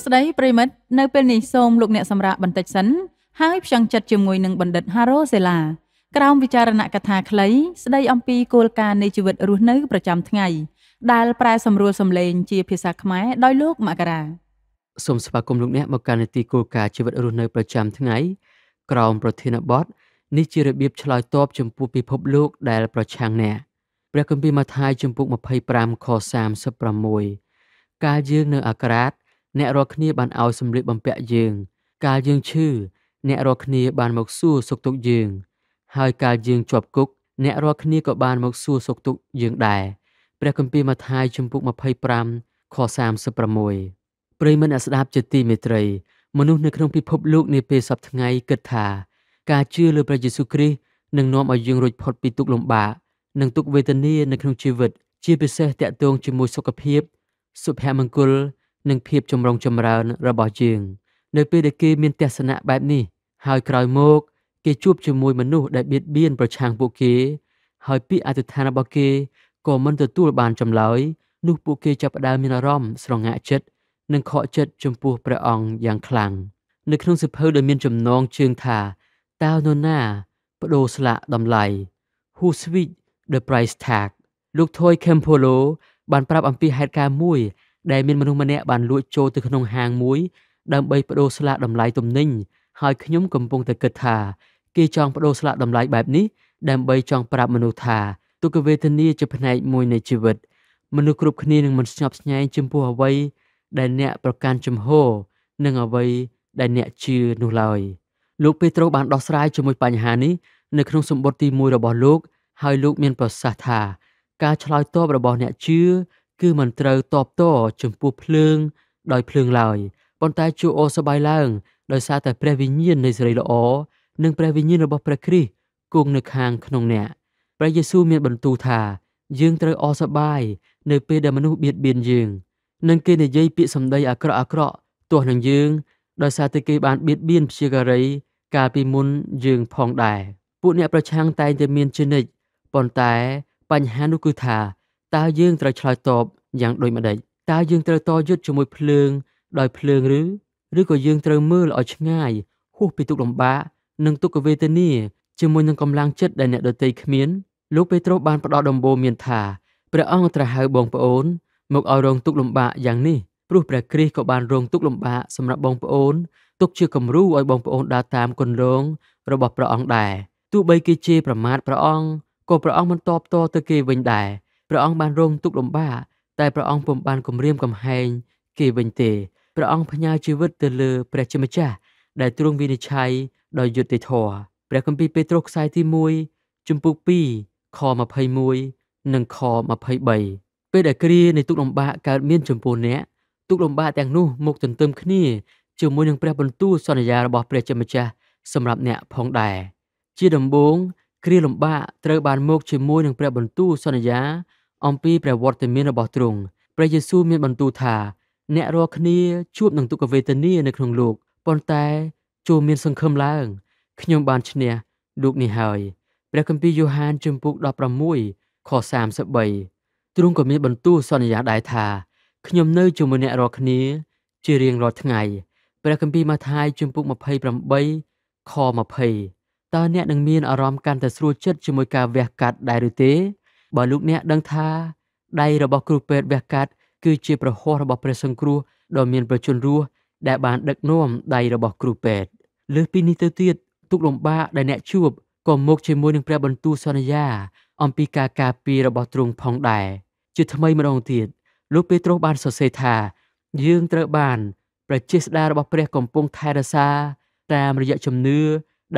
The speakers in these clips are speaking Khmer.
សួស្តីប្រិមិត្តនៅពេលនេះសូមលោកអ្នកសម្រាប់បន្តិចសិនហើយផ្ចង់ចិត្តជាមួយនឹងបណ្ឌិត Haro Sela ក្រោមវិចារណកថាខ្លីស្ដីអំពីគោលការណ៍នៃជីវិតរស់នៅប្រចាំថ្ងៃដែលប្រែសម្រួលសម្លេង ជាភាសាខ្មែរដោយលោកមករាសូមស្វាគមន៍លោកអ្នកមកកាន់នីតិគោលការណ៍ជីវិតរស់នៅប្រចាំថ្ងៃក្រោមប្រធានបទនេះជារបៀបឆ្លើយតបចំពោះពិភពលោក ដែលប្រឆាំងអ្នកព្រះគម្ពីរម៉ាថាយចំពុក25ខ36កាលយើងនៅអាក្រាតអ្នករាល់គ្នាបានឲ្យសម្លៀកបំពាក់យើងកាលយើងឈឺអ្នករាល់គ្នាបានមកសួរសុខទុក្ខយើង ហើយកាលយើងជាប់គុកអ្នករាល់គ្នាក៏បានមកសួរសុខទុក្ខយើងដែរព្រះគម្ពីរម៉ាថាយជំពូក25ខ36ប្រិយមិត្តអ្នកស្ដាប់ជាទីមេត្រីមនុស្សនៅក្នុងពិភពលោកនាពេលសពថ្ងៃគិតថាការជឿលើព្រះយេស៊ូវគ្រីស្ទនឹងនាំឲ្យយើងរួចផុតពីទុក្ខលំបាកនិងទុក្ខវេទនានៅក្នុងជីវិត ជាពិសេសតាក់ទងជាមួយសុខភាពសុភមង្គលនិងភាពចម្រុងចម្រើនរបស់យើងនៅ ពេលដែលគេមានទស្សនៈបែបនេះហើយក្រោយមក គេជួបជាមួយមនុស្សដែលបៀតបៀនប្រឆាំងពួកគេហើយពាក្យអធិដ្ឋានរបស់គេក៏មិនទទួលបានចម្លើយនោះពួកគេចាប់ផ្ដើមមានអារម្មណ៍ស្រងាក់ចិត្តនិងខកចិត្តចំពោះព្រះអង្គយ៉ាងខ្លាំងនៅក្នុងសិភៅដែលមាន ចំណងជើងថាតើនរណា បដូរស្លាកតម្លៃ Who Switch the Price Tag លោក Toy Campolo បានប្រាប់អំពីហេតុការណ៍មួយដែលមានមនុស្សម្នាក់បានលួចចូលទៅក្នុងហាងមួយដើម្បីបដូរស្លាកតម្លៃទំនិញហើយខ្ញុំ កំពុងតែគិតថាគេចង់បដូរស្លាកតម្លៃបែបនេះដើម្បីចង់ប្រាប់មនុស្សថាទុក្ខវេទនាជាផ្នែក មួយនៃជីវិតមនុស្សគ្រប់គ្នានឹងមិនស្ញប់ស្ញែងចំពោះអ្វីដែលអ្នកប្រកាន់ជំហរនិងអ្វី ដែលអ្នកជឿនោះឡើយលោកពេត្រូបានដោះស្រាយជាមួយបញ្ហានេះនៅ ក្នុងសម្បត្តិទី1របស់លោកហើយលោក មានប្រសាសន៍ថា ការឆ្លើយតបរបស់អ្នកជឿគឺមិនត្រូវតបតចំពោះភ្លើង ដោយភ្លើងឡើយប៉ុន្តែជួអូសបាយឡើងដោយសារតែព្រះវិញ្ញាណនៃសេរីល្អនិងព្រះវិញ្ញាណរបស់ព្រះគ្រីស្ទគង់នៅខាងក្នុងអ្នកព្រះយេស៊ូវមានបន្ទូលថាយើងត្រូវអសប្បាយនៅ ពេលដែលមនុស្សបៀតបៀនយើងនិងគេនិយាយពាក្យសម្ដីអាក្រក់អាក្រក់ទោះនឹងយើង ដោយសារតែគេបានបៀតបៀនព្យាការី កាលពីមុនយើងផងដែរពួកអ្នកប្រឆាំងតែងតែមានជនិតប៉ុន្តែ បញ្ហានោះគឺថាតើយើងត្រូវឆ្លើយតបយ៉ាងដូចម្តេចតើយើងត្រូវតយុទ្ធជាមួយភ្លើង ដោយភ្លើងឬឬក៏យើងត្រូវមើលឲ្យឆ្ងាយហួសពីទុក្ខលំបាកនិងទុក្ខវេទនាជាមួយនឹងកម្លាំងចិត្តដែលអ្នកដទៃគ្មានលោកពេត្រុសបានផ្ដល់ដំបូន្មានថាព្រះអង្គត្រាស់ហៅបងប្អូនមកឲ្យរងទុក្ខលំបាកយ៉ាងនេះព្រោះព្រះគ្រីស្ទក៏បានរងទុក្ខលំបាកសម្រាប់បងប្អូន ទុកជាគំរូឲ្យបងប្អូនដើរតាមគន្លងរបស់ព្រះអង្គដែរទោះបីគេជេរប្រមាថព្រះអង្គក៏ព្រះអង្គមិនតបតទៅគេវិញដែរព្រះអង្គបានរងទុក្ខលំបាកតែព្រះអង្គពុំបានគំរាមកំហែង គេវិញទេព្រះអង្គផ្ញើជីវិតទៅលើព្រះជាម្ចាស់ដែលទ្រង់វិនិច្ឆ័យដោយយុត្តិធម៌ព្រះគម្ពីរពេត្រុសខ្សែទី1ជំពូក2ខ21និងខ23ពេលដែលគ្រានៃទុក្ខលំបាកកើតមានចំពោះអ្នកទុក្ខលំបាកទាំងនោះមកទន្ទឹមគ្នាជាមួយនឹងព្រះបន្ទូលសន្យារបស់ព្រះជាម្ចាស់សម្រាប់អ្នកផងដែរជាដំបូង គ្រាលំបាកត្រូវបានមកជាមួយនឹងព្រះបន្ទូលសន្យាអំពីព្រះវត្តមានរបស់ទ្រង់ព្រះយេស៊ូវមានបន្ទូលថាអ្នករាល់គ្នាជួបនឹងទុក្ខវេទនានៅក្នុងលោកប៉ុន្តែចូលមានសង្ឃឹមឡើងខ្ញុំបានឈ្នះលោកនេះហើយព្រះគម្ពីរយ៉ូហានជំពូក16ខ33ទ្រង់ក៏មានបន្ទូលសន្យាដែរថាខ្ញុំនៅជាមួយអ្នករាល់គ្នាជារៀងរាល់ថ្ងៃព្រះគម្ពីរម៉ាថាយជំពូក28ខ20តើអ្នកនឹងមានអារម្មណ៍កាន់តែស្រួលចិត្តជាមួយការវះកាត់ដែរឬទេបើលោកអ្នកដឹងថាដៃរបស់គ្រូពេទ្យវះកាត់គឺជាប្រហោះរបស់ព្រះសង្គ្រោះដ៏មានប្រជញ្ញរស់ដែលបានដឹកនាំដៃរបស់គ្រូពេទ្យលើសពីនេះទៅទៀតទុកលំបាកដែលអ្នកជួបក៏មកជាមួយនឹងព្រះបន្ទូលសន្យា អំពីការការពាររបស់ទ្រង់ផងដែរជាថ្មីម្ដងទៀតលោកពេត្រុសបានសរសេរថាយើងត្រូវបានព្រះចេស្តារបស់ព្រះកំពុងថែរក្សាតាមរយៈជំនឿ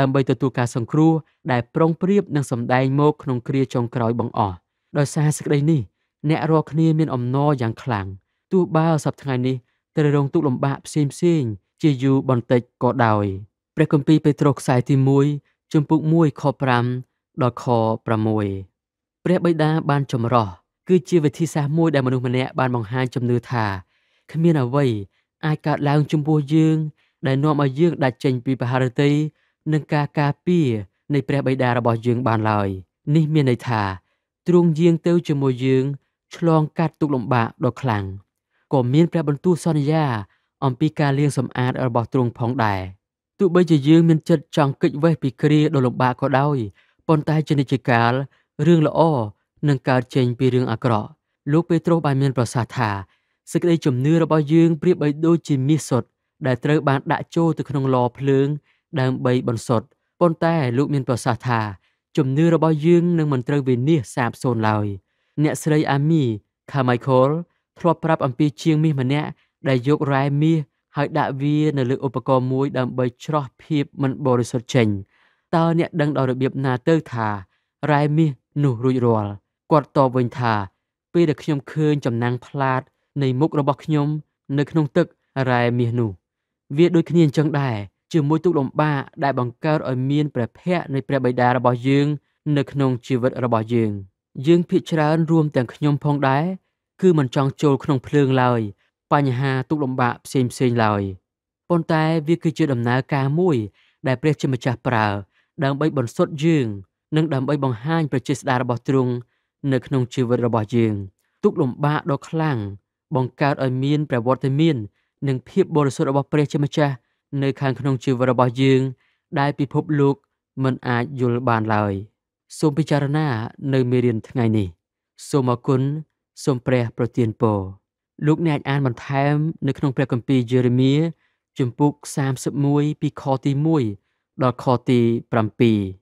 ដើម្បីទទួលការសង្គ្រោះដែលប្រុងប្រៀបនឹងសម្ដែងមកក្នុងគ្រាចុងក្រោយបង្អស់ដោយសារសេចក្តីនេះអ្នករាល់គ្នា មានអំណរយ៉ាងខ្លាំងទោះបើសប្តាហ៍នេះត្រូវរងទុក្ខលំបាកផ្សេងផ្សេងជាយូរបន្តិចក៏ដោយព្រះគម្ពីរពេត្រុសខ្សែទី1ជំពូក1ខ5ដល់ខ6ព្រះបិតាបានចម្រោះគឺជាវិធីសាស្ត្រមួយដែលមនុស្សម្នាក់បានបង្ហាញជំនឿថាគ្មានអ្វីអាចកើតឡើងចំពោះយើងដែលនាំឲ្យយើង ដាច់ចេញពីបហារតីនិងការការពារនៃព្រះបិតារបស់យើង បានឡើយនេះមានន័យថាទ្រង់យាងទៅជាមួយយើងឆ្លងកាត់ទុក្ខលំបាកដ៏ខ្លាំងក៏មាន ព្រះបន្ទូលសន្យាអំពីការលាងសម្អាត របស់ទ្រង់ផងដែរទោះបីជាយើងមានចិត្តចង់គេចវេះពីគ្រាដ៏លំបាកក៏ដោយប៉ុន្តែជានិច្ចកាលរឿងល្អនឹងកើតចេញពីរឿងអាក្រក់លោកពេត្រុសបានមានប្រសាសន៍ថាសេចក្តីជំនឿរបស់យើងប្រៀបបីដូចជាមាសសុទ្ធដែលត្រូវបានដាក់ចូលទៅក្នុងឡភ្លើងដើម្បីបន្សុទ្ធប៉ុន្តែលោកមាន ប្រសាសន៍ថាជំនឿរបស់យើងនឹងមិនត្រូវវិនិច្ឆ័យសាបសូន្យឡើយអ្នកស្រីអាមីខាម៉ៃខលធ្លាប់ប្រាប់អំពីជាងមាសម្នាក់ដែលយករ៉ែមាសហើយដាក់វា នៅលើឧបករណ៍មួយដើម្បីច្រោះភាពមិនបរិសុទ្ធចេញតើអ្នកដឹងដល់របៀបណាទៅថារ៉ែមាសនោះរួចរាល់គាត់តបវិញថាពេលដែលខ្ញុំឃើញចំណាំងផ្លាត នៃមុខរបស់ខ្ញុំ នៅក្នុងទឹករ៉ែមាសនោះ វាដូចគ្នាអញ្ចឹងដែរជាមួយទុកលំបាកដែលបង្កើតឲ្យមានព្រះភ័ក្រនៃព្រះបិតារបស់យើង នៅក្នុងជីវិតរបស់យើង យើងភាកច្រើនរួមទាំងខ្ញុំផងដែរគឺមិនចង់ចូលក្នុងភ្លើងឡើយបញ្ហាទុកលំបាកផ្សេងផ្សេងឡើយប៉ុន្តែវាគឺជាដំណើរការមួយ ដែលព្រះជាម្ចាស់ប្រើដើម្បីបន្សុទ្ធយើង និងដើម្បីបង្ហាញ ប្រជាស្ដាររបស់ទ្រង់នៅក្នុងជីវិតរបស់យើង ទុកលំបាកដ៏ខ្លាំងបង្កើតឲ្យមាន ប្រវត្តិមាននិងភាពបរិសុទ្ធរបស់ព្រះជាម្ចាស់នៅខាងក្នុងជីវិតរបស់យើងដែលពិភពលោកមិនអាចយល់បានឡើយសូមពិចារណា នៅមេរៀនថ្ងៃនេះ សូមអរគុណសូមព្រះប្រទានពរលោកអ្នកអាចអានបន្ថែម នៅក្នុងព្រះគម្ពីរយេរេមៀជំពូក31ពីខទី1ដល់ខទី7